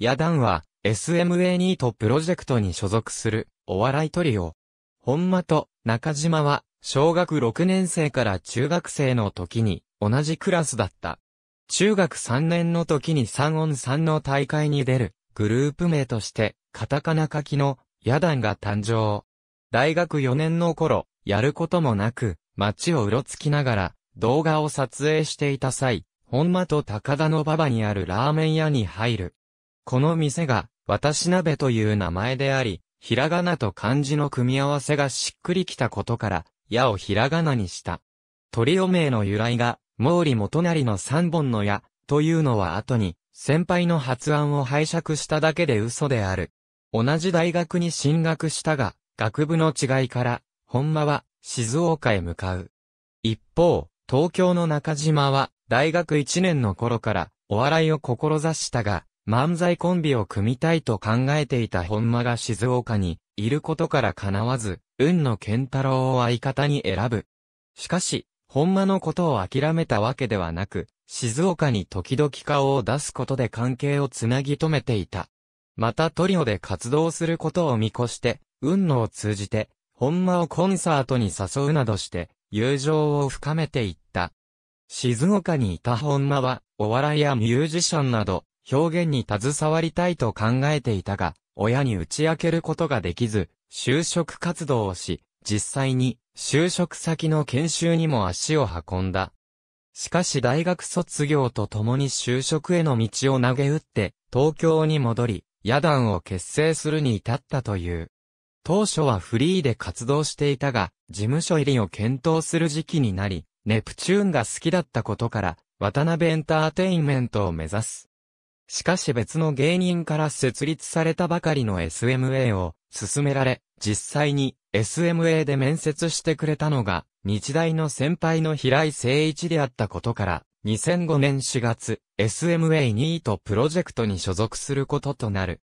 ヤダンは、SMA ニートプロジェクトに所属する、お笑いトリオ。本間と中島は、小学6年生から中学生の時に、同じクラスだった。中学3年の時に3音3の大会に出る、グループ名として、カタカナ書きの、ヤダンが誕生。大学4年の頃、やることもなく、街をうろつきながら、動画を撮影していた際、本間と高田の馬場にあるラーメン屋に入る。この店が、私鍋という名前であり、ひらがなと漢字の組み合わせがしっくりきたことから、矢をひらがなにした。鳥リ名の由来が、毛利元就の三本の矢、というのは後に、先輩の発案を拝借しただけで嘘である。同じ大学に進学したが、学部の違いから、本間は、静岡へ向かう。一方、東京の中島は、大学一年の頃から、お笑いを志したが、漫才コンビを組みたいと考えていた本間が静岡にいることから叶わず、運の健太郎を相方に選ぶ。しかし、本間のことを諦めたわけではなく、静岡に時々顔を出すことで関係をつなぎ止めていた。またトリオで活動することを見越して、運のを通じて、本間をコンサートに誘うなどして、友情を深めていった。静岡にいた本間は、お笑いやミュージシャンなど、表現に携わりたいと考えていたが、親に打ち明けることができず、就職活動をし、実際に就職先の研修にも足を運んだ。しかし大学卒業とともに就職への道を投げ打って、東京に戻り、野団を結成するに至ったという。当初はフリーで活動していたが、事務所入りを検討する時期になり、ネプチューンが好きだったことから、渡辺エンターテインメントを目指す。しかし別の芸人から設立されたばかりの SMA を勧められ、実際に SMA で面接してくれたのが、日大の先輩の平井誠一であったことから、2005年4月、SMA2 位とプロジェクトに所属することとなる。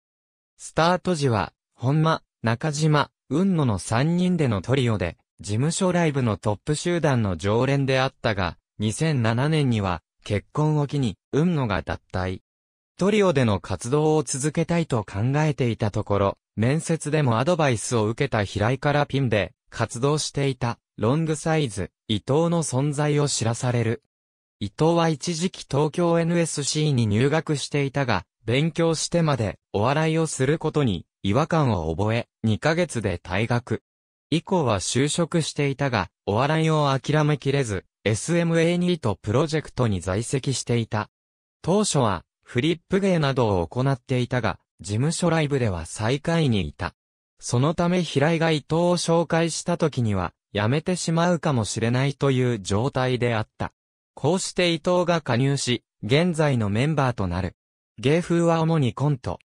スタート時は、本間、中島、雲野の3人でのトリオで、事務所ライブのトップ集団の常連であったが、2007年には、結婚を機に、雲野が脱退。トリオでの活動を続けたいと考えていたところ、面接でもアドバイスを受けた平井からピンで活動していたロングサイズ、伊藤の存在を知らされる。伊藤は一時期東京 NSC に入学していたが、勉強してまでお笑いをすることに違和感を覚え、2ヶ月で退学。以降は就職していたが、お笑いを諦めきれず、SMA にとプロジェクトに在籍していた。当初はフリップ芸などを行っていたが、事務所ライブでは最下位にいた。そのため平井が伊藤を紹介した時には、やめてしまうかもしれないという状態であった。こうして伊藤が加入し、現在のメンバーとなる。芸風は主にコント。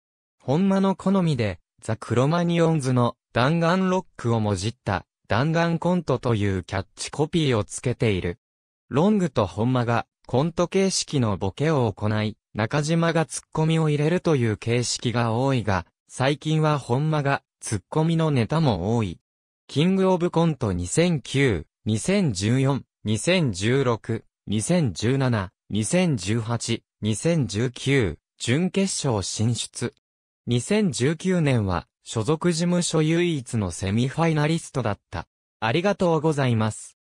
本間の好みで、ザ・クロマニオンズの弾丸ロックをもじった弾丸コントというキャッチコピーをつけている。ロングと本間がコント形式のボケを行い、中島がツッコミを入れるという形式が多いが、最近は本間がツッコミのネタも多い。キングオブコント2009、2014、2016、2017、2018、2019、準決勝進出。2019年は、所属事務所唯一のセミファイナリストだった。ありがとうございます。